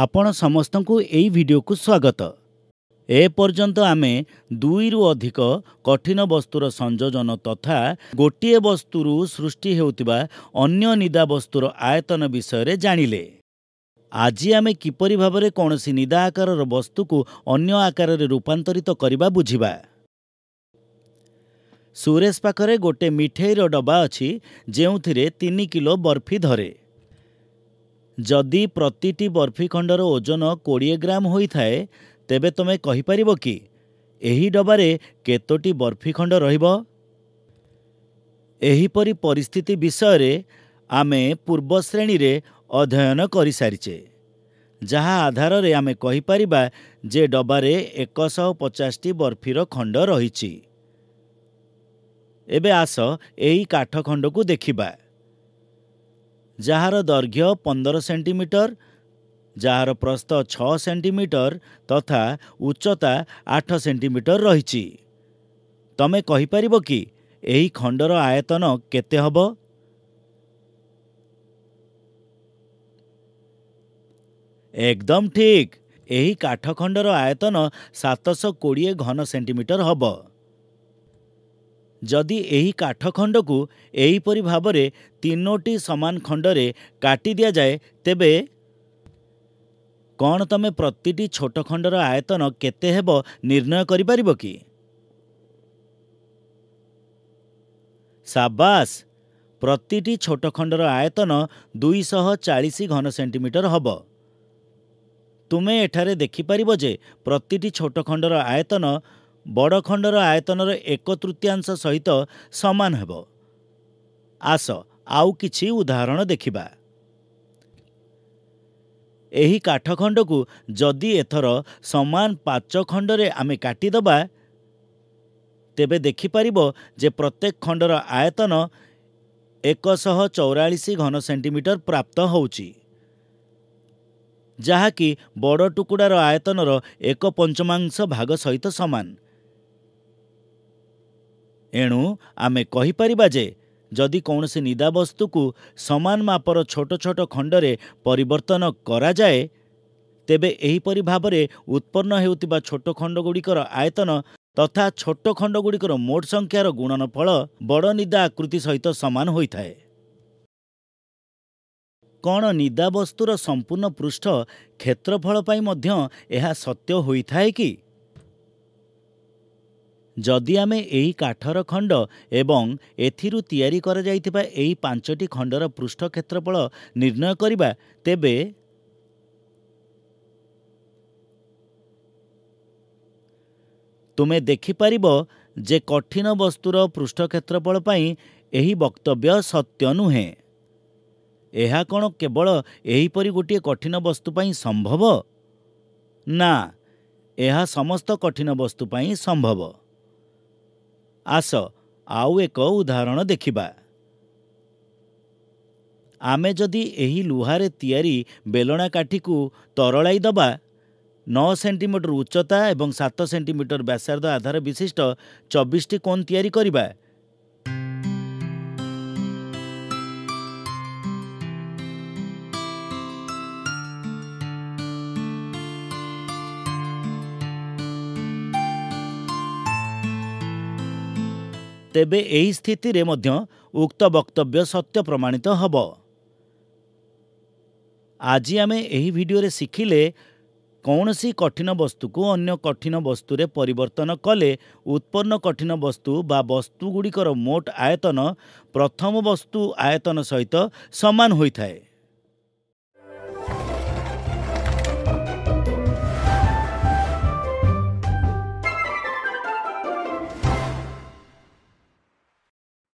ଆପଣ ସମସ୍ତଙ୍କୁ ଏହି ଭିଡ଼ିଓକୁ ସ୍ୱାଗତ ଏ ପର୍ଯ୍ୟନ୍ତ ଆମେ ଦୁଇରୁ ଅଧିକ କଠିନ ବସ୍ତୁର ସଂଯୋଜନ ତଥା ଗୋଟିଏ ବସ୍ତୁରୁ ସୃଷ୍ଟି ହେଉଥିବା ଅନ୍ୟ ନିଦା ବସ୍ତୁର ଆୟତନ ବିଷୟରେ ଜାଣିଲେ ଆଜି ଆମେ କିପରି ଭାବରେ କୌଣସି ନିଦା ଆକାରର ବସ୍ତୁକୁ ଅନ୍ୟ ଆକାରରେ ରୂପାନ୍ତରିତ କରିବା ବୁଝିବା ସୁରେଶ ପାଖରେ ଗୋଟେ ମିଠେଇର ଡବା ଅଛି ଯେଉଁଥିରେ ତିନି କିଲୋ ବର୍ଫି ଧରେ ଯଦି ପ୍ରତିଟି ବର୍ଫିଖଣ୍ଡର ଓଜନ କୋଡ଼ିଏ ଗ୍ରାମ ହୋଇଥାଏ ତେବେ ତୁମେ କହିପାରିବ କି ଏହି ଡବାରେ କେତୋଟି ବର୍ଫିଖଣ୍ଡ ରହିବ ଏହିପରି ପରିସ୍ଥିତି ବିଷୟରେ ଆମେ ପୂର୍ବ ଶ୍ରେଣୀରେ ଅଧ୍ୟୟନ କରିସାରିଛେ ଯାହା ଆଧାରରେ ଆମେ କହିପାରିବା ଯେ ଡବାରେ ଏକଶହ ପଚାଶଟି ବର୍ଫିର ଖଣ୍ଡ ରହିଛି ଏବେ ଆସ ଏହି କାଠ ଖଣ୍ଡକୁ ଦେଖିବା ଯାହାର ଦୈର୍ଘ୍ୟ ପନ୍ଦର ସେଣ୍ଟିମିଟର ଯାହାର ପ୍ରସ୍ଥ ଛଅ ସେଣ୍ଟିମିଟର ତଥା ଉଚ୍ଚତା ଆଠ ସେଣ୍ଟିମିଟର ରହିଛି ତମେ କହିପାରିବ କି ଏହି ଖଣ୍ଡର ଆୟତନ କେତେ ହେବ ଏକଦମ୍ ଠିକ୍ ଏହି କାଠଖଣ୍ଡର ଆୟତନ ସାତଶହ କୋଡ଼ିଏ ଘନ ସେଣ୍ଟିମିଟର ହେବ ଯଦି ଏହି କାଠଖଣ୍ଡକୁ ଏହିପରି ଭାବରେ ତିନୋଟି ସମାନ ଖଣ୍ଡରେ କାଟି ଦିଆଯାଏ ତେବେ କ'ଣ ତୁମେ ପ୍ରତିଟି ଛୋଟ ଖଣ୍ଡର ଆୟତନ କେତେ ହେବ ନିର୍ଣ୍ଣୟ କରିପାରିବ କି ସାବାସ୍ ପ୍ରତିଟି ଛୋଟ ଖଣ୍ଡର ଆୟତନ ଦୁଇଶହ ଚାଳିଶ ଘନ ସେଣ୍ଟିମିଟର ହେବ ତୁମେ ଏଠାରେ ଦେଖିପାରିବ ଯେ ପ୍ରତିଟି ଛୋଟ ଖଣ୍ଡର ଆୟତନ ବଡ଼ ଖଣ୍ଡର ଆୟତନର ଏକ ତୃତୀୟାଂଶ ସହିତ ସମାନ ହେବ ଆସ ଆଉ କିଛି ଉଦାହରଣ ଦେଖିବା ଏହି କାଠ ଖଣ୍ଡକୁ ଯଦି ଏଥର ସମାନ ପାଚ ଖଣ୍ଡରେ ଆମେ କାଟିଦେବା ତେବେ ଦେଖିପାରିବ ଯେ ପ୍ରତ୍ୟେକ ଖଣ୍ଡର ଆୟତନ ଏକଶହ ଚଉରାଳିଶ ଘନ ସେଣ୍ଟିମିଟର ପ୍ରାପ୍ତ ହେଉଛି ଯାହାକି ବଡ଼ ଟୁକୁଡ଼ାର ଆୟତନର ଏକ ପଞ୍ଚମାଂଶ ଭାଗ ସହିତ ସମାନ ଏଣୁ ଆମେ କହିପାରିବା ଯେ ଯଦି କୌଣସି ନିଦା ବସ୍ତୁକୁ ସମାନ ମାପର ଛୋଟ ଛୋଟ ଖଣ୍ଡରେ ପରିବର୍ତ୍ତନ କରାଯାଏ ତେବେ ଏହିପରି ଭାବରେ ଉତ୍ପନ୍ନ ହେଉଥିବା ଛୋଟ ଖଣ୍ଡଗୁଡ଼ିକର ଆୟତନ ତଥା ଛୋଟ ଖଣ୍ଡଗୁଡ଼ିକର ମୋଟ ସଂଖ୍ୟାର ଗୁଣନ ଫଳ ବଡ଼ ନିଦା ଆକୃତି ସହିତ ସମାନ ହୋଇଥାଏ କ'ଣ ନିଦା ବସ୍ତୁର ସମ୍ପୂର୍ଣ୍ଣ ପୃଷ୍ଠ କ୍ଷେତ୍ରଫଳ ପାଇଁ ମଧ୍ୟ ଏହା ସତ୍ୟ ହୋଇଥାଏ କି ଯଦି ଆମେ ଏହି କାଠର ଖଣ୍ଡ ଏବଂ ଏଥିରୁ ତିଆରି କରାଯାଇଥିବା ଏହି ପାଞ୍ଚଟି ଖଣ୍ଡର ପୃଷ୍ଠ କ୍ଷେତ୍ରଫଳ ନିର୍ଣ୍ଣୟ କରିବା ତେବେ ତୁମେ ଦେଖିପାରିବ ଯେ କଠିନ ବସ୍ତୁର ପୃଷ୍ଠ କ୍ଷେତ୍ରଫଳ ପାଇଁ ଏହି ବକ୍ତବ୍ୟ ସତ୍ୟ ନୁହେଁ ଏହା କ'ଣ କେବଳ ଏହିପରି ଗୋଟିଏ କଠିନ ବସ୍ତୁ ପାଇଁ ସମ୍ଭବ ନା ଏହା ସମସ୍ତ କଠିନ ବସ୍ତୁ ପାଇଁ ସମ୍ଭବ ଆସ ଆଉ ଏକ ଉଦାହରଣ ଦେଖିବା ଆମେ ଯଦି ଏହି ଲୁହାରେ ତିଆରି ବେଲଣା କାଠିକୁ ତରଳାଇ ଦେବା ନଅ ସେଣ୍ଟିମିଟର ଉଚ୍ଚତା ଏବଂ ସାତ ସେଣ୍ଟିମିଟର ବ୍ୟାସାର୍ଦ୍ଧ ଆଧାର ବିଶିଷ୍ଟ ଚବିଶଟି କୋନ୍ ତିଆରି କରିବା ତେବେ ଏହି ସ୍ଥିତିରେ ମଧ୍ୟ ଉକ୍ତ ବକ୍ତବ୍ୟ ସତ୍ୟ ପ୍ରମାଣିତ ହେବ ଆଜି ଆମେ ଏହି ଭିଡ଼ିଓରେ ଶିଖିଲେ କୌଣସି କଠିନ ବସ୍ତୁକୁ ଅନ୍ୟ କଠିନ ବସ୍ତୁରେ ପରିବର୍ତ୍ତନ କଲେ ଉତ୍ପନ୍ନ କଠିନ ବସ୍ତୁ ବା ବସ୍ତୁଗୁଡ଼ିକର ମୋଟ ଆୟତନ ପ୍ରଥମ ବସ୍ତୁ ଆୟତନ ସହିତ ସମାନ ହୋଇଥାଏ